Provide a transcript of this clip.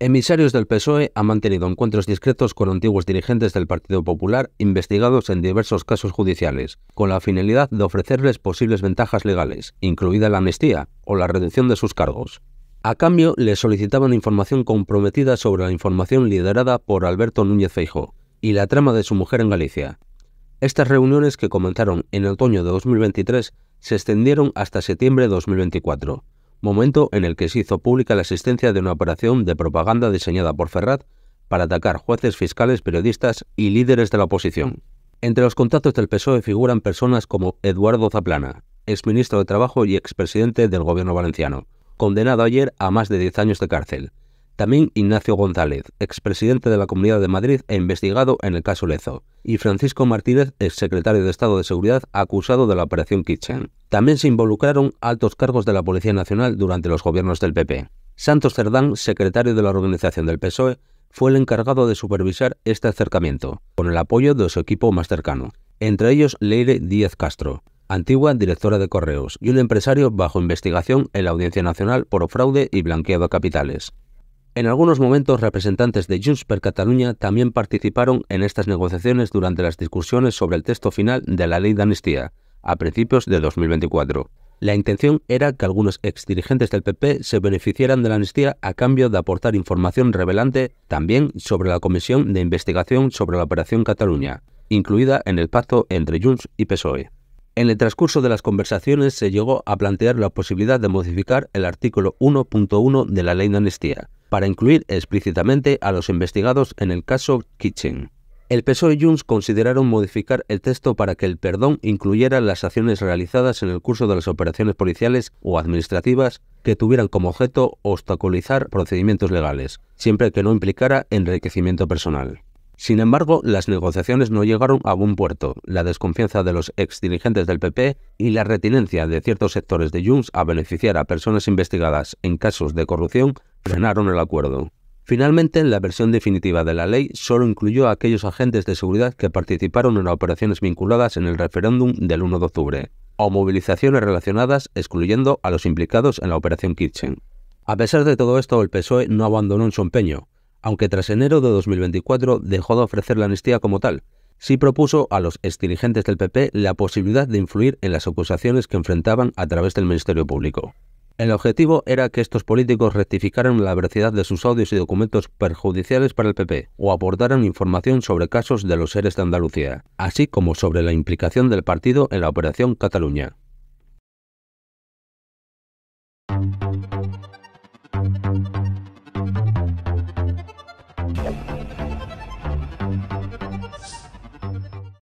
Emisarios del PSOE han mantenido encuentros discretos con antiguos dirigentes del Partido Popular investigados en diversos casos judiciales, con la finalidad de ofrecerles posibles ventajas legales, incluida la amnistía o la reducción de sus cargos. A cambio, les solicitaban información comprometida sobre la información liderada por Alberto Núñez Feijo y la trama de su mujer en Galicia. Estas reuniones, que comenzaron en otoño de 2023, se extendieron hasta septiembre de 2024 momento en el que se hizo pública la existencia de una operación de propaganda diseñada por Ferrat para atacar jueces, fiscales, periodistas y líderes de la oposición. Entre los contactos del PSOE figuran personas como Eduardo Zaplana, exministro de Trabajo y expresidente del gobierno valenciano, condenado ayer a más de 10 años de cárcel, también Ignacio González, expresidente de la Comunidad de Madrid e investigado en el caso Lezo, y Francisco Martínez, exsecretario de Estado de Seguridad, acusado de la Operación Kitchen. También se involucraron altos cargos de la Policía Nacional durante los gobiernos del PP. Santos Cerdán, secretario de la organización del PSOE, fue el encargado de supervisar este acercamiento, con el apoyo de su equipo más cercano, entre ellos Leire Díaz Castro, antigua directora de correos y un empresario bajo investigación en la Audiencia Nacional por fraude y blanqueo de capitales. En algunos momentos, representantes de Junts per Catalunya también participaron en estas negociaciones durante las discusiones sobre el texto final de la ley de amnistía, a principios de 2024. La intención era que algunos exdirigentes del PP se beneficiaran de la amnistía a cambio de aportar información revelante también sobre la Comisión de Investigación sobre la Operación Cataluña, incluida en el pacto entre Junts y PSOE. En el transcurso de las conversaciones se llegó a plantear la posibilidad de modificar el artículo 1.1 de la ley de amnistía, para incluir explícitamente a los investigados en el caso Kitchen. El PSOE y Junts consideraron modificar el texto para que el perdón incluyera las acciones realizadas en el curso de las operaciones policiales o administrativas que tuvieran como objeto obstaculizar procedimientos legales, siempre que no implicara enriquecimiento personal. Sin embargo, las negociaciones no llegaron a buen puerto. La desconfianza de los dirigentes del PP y la retinencia de ciertos sectores de Junts a beneficiar a personas investigadas en casos de corrupción frenaron el acuerdo. Finalmente, la versión definitiva de la ley solo incluyó a aquellos agentes de seguridad que participaron en operaciones vinculadas en el referéndum del 1 de octubre, o movilizaciones relacionadas excluyendo a los implicados en la operación Kitchen. A pesar de todo esto, el PSOE no abandonó en su empeño, aunque tras enero de 2024 dejó de ofrecer la amnistía como tal. Sí propuso a los exdirigentes del PP la posibilidad de influir en las acusaciones que enfrentaban a través del Ministerio Público. El objetivo era que estos políticos rectificaran la veracidad de sus audios y documentos perjudiciales para el PP o aportaran información sobre casos de los seres de Andalucía, así como sobre la implicación del partido en la Operación Cataluña.